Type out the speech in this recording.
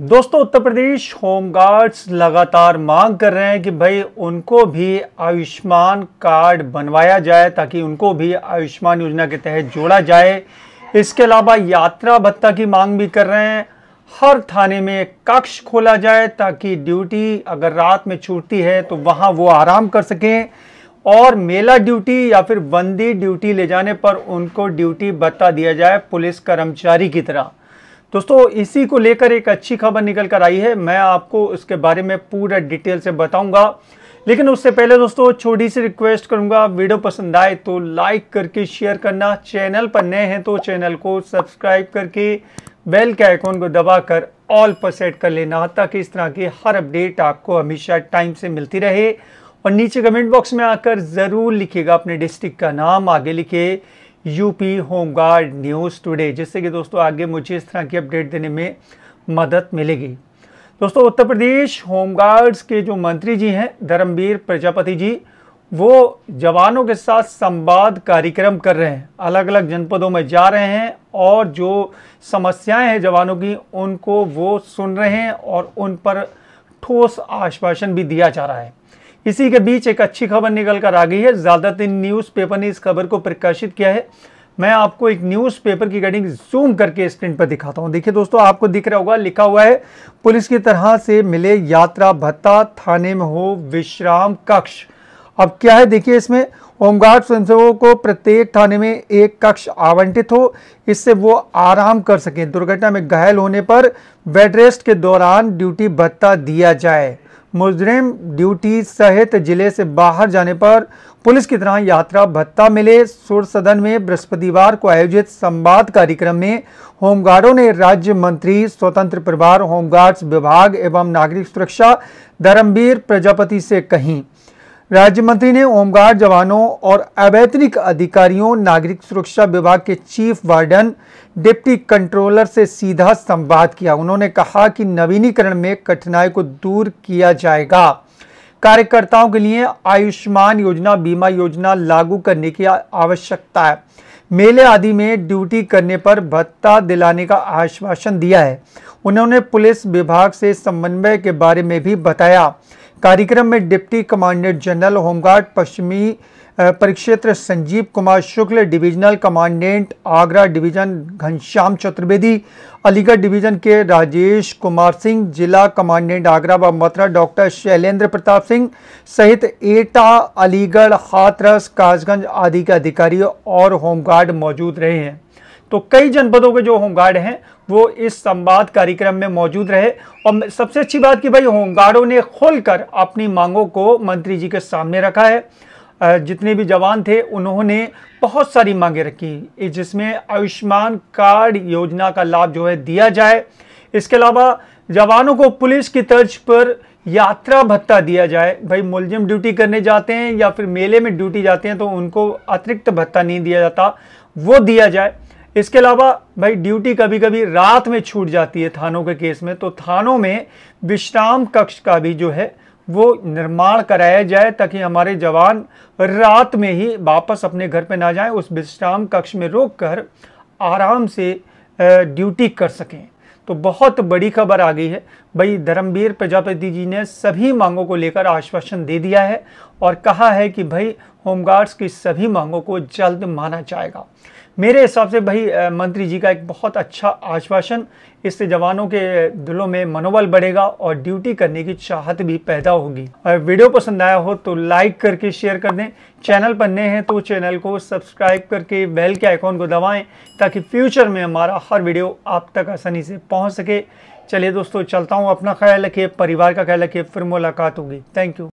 दोस्तों उत्तर प्रदेश होमगार्ड्स लगातार मांग कर रहे हैं कि भाई उनको भी आयुष्मान कार्ड बनवाया जाए ताकि उनको भी आयुष्मान योजना के तहत जोड़ा जाए इसके अलावा यात्रा भत्ता की मांग भी कर रहे हैं हर थाने में कक्ष खोला जाए ताकि ड्यूटी अगर रात में छूटती है तो वहाँ वो आराम कर सकें और मेला ड्यूटी या फिर बंदी ड्यूटी ले जाने पर उनको ड्यूटी भत्ता दिया जाए पुलिस कर्मचारी की तरह दोस्तों इसी को लेकर एक अच्छी खबर निकल कर आई है मैं आपको इसके बारे में पूरा डिटेल से बताऊंगा लेकिन उससे पहले दोस्तों छोटी सी रिक्वेस्ट करूंगा वीडियो पसंद आए तो लाइक करके शेयर करना चैनल पर नए हैं तो चैनल को सब्सक्राइब करके बेल के आइकॉन को दबाकर ऑल पर सेट कर लेना ताकि इस तरह की हर अपडेट आपको हमेशा टाइम से मिलती रहे और नीचे कमेंट बॉक्स में आकर ज़रूर लिखिएगा अपने डिस्ट्रिक्ट का नाम आगे लिखिए यूपी होमगार्ड न्यूज़ टुडे जिससे कि दोस्तों आगे मुझे इस तरह की अपडेट देने में मदद मिलेगी दोस्तों उत्तर प्रदेश होमगार्ड्स के जो मंत्री जी हैं धर्मवीर प्रजापति जी वो जवानों के साथ संवाद कार्यक्रम कर रहे हैं अलग अलग जनपदों में जा रहे हैं और जो समस्याएं हैं जवानों की उनको वो सुन रहे हैं और उन पर ठोस आश्वासन भी दिया जा रहा है इसी के बीच एक अच्छी खबर निकल कर आ गई है ज़्यादातर पेपर ने इस खबर को प्रकाशित किया है मैं आपको एक न्यूज़पेपर की कटिंग जूम करके स्क्रीन पर दिखाता हूं देखिए दोस्तों आपको दिख रहा होगा लिखा हुआ है पुलिस की तरह से मिले यात्रा भत्ता थाने में हो विश्राम कक्ष अब क्या है देखिए इसमें होमगार्ड स्वयंसेवकों को प्रत्येक थाने में एक कक्ष आवंटित हो इससे वो आराम कर सकें दुर्घटना में घायल होने पर बेड रेस्ट के दौरान ड्यूटी भत्ता दिया जाए मुजरिम ड्यूटी सहित जिले से बाहर जाने पर पुलिस की तरह यात्रा भत्ता मिले सुर सदन में बृहस्पतिवार को आयोजित संवाद कार्यक्रम में होमगार्डों ने राज्य मंत्री स्वतंत्र प्रभार होमगार्ड्स विभाग एवं नागरिक सुरक्षा धर्मवीर प्रजापति से कहीं राज्य मंत्री ने होमगार्ड जवानों और अवैतनिक अधिकारियों नागरिक सुरक्षा विभाग के चीफ वार्डन डिप्टी कंट्रोलर से सीधा संवाद किया उन्होंने कहा कि नवीनीकरण में कठिनाई को दूर किया जाएगा कार्यकर्ताओं के लिए आयुष्मान योजना बीमा योजना लागू करने की आवश्यकता है मेले आदि में ड्यूटी करने पर भत्ता दिलाने का आश्वासन दिया है उन्होंने पुलिस विभाग से समन्वय के बारे में भी बताया कार्यक्रम में डिप्टी कमांडेंट जनरल होमगार्ड पश्चिमी परिक्षेत्र Sanjeev Kumar Shukla divisional commandant Agra division Ghanshyam Chaturvedi Aligarh division के राजेश कुमार सिंह जिला कमांडेंट आगरा व मथुरा डॉक्टर शैलेंद्र प्रताप सिंह सहित एटा अलीगढ़ हाथरस काजगंज आदि के अधिकारी और होमगार्ड मौजूद रहे हैं तो कई जनपदों के जो होमगार्ड हैं वो इस संवाद कार्यक्रम में मौजूद रहे और सबसे अच्छी बात कि भाई होमगार्डों ने खोलकर अपनी मांगों को मंत्री जी के सामने रखा है जितने भी जवान थे उन्होंने बहुत सारी मांगे रखी जिसमें आयुष्मान कार्ड योजना का लाभ जो है दिया जाए इसके अलावा जवानों को पुलिस की तर्ज पर यात्रा भत्ता दिया जाए भाई मुलजिम ड्यूटी करने जाते हैं या फिर मेले में ड्यूटी जाते हैं तो उनको अतिरिक्त भत्ता नहीं दिया जाता वो दिया जाए इसके अलावा भाई ड्यूटी कभी कभी रात में छूट जाती है थानों के केस में तो थानों में विश्राम कक्ष का भी जो है वो निर्माण कराया जाए ताकि हमारे जवान रात में ही वापस अपने घर पे ना जाएं उस विश्राम कक्ष में रोक कर आराम से ड्यूटी कर सकें तो बहुत बड़ी खबर आ गई है भाई धर्मवीर प्रजापति जी ने सभी मांगों को लेकर आश्वासन दे दिया है और कहा है कि भाई होमगार्ड्स की सभी मांगों को जल्द माना जाएगा मेरे हिसाब से भाई मंत्री जी का एक बहुत अच्छा आश्वासन इससे जवानों के दिलों में मनोबल बढ़ेगा और ड्यूटी करने की चाहत भी पैदा होगी और वीडियो पसंद आया हो तो लाइक करके शेयर कर दें चैनल पर नए हैं तो चैनल को सब्सक्राइब करके बेल के आइकॉन को दबाएं ताकि फ्यूचर में हमारा हर वीडियो आप तक आसानी से पहुँच सके चलिए दोस्तों चलता हूँ अपना ख्याल रखिए परिवार का ख्याल रखिए फिर मुलाकात होगी थैंक यू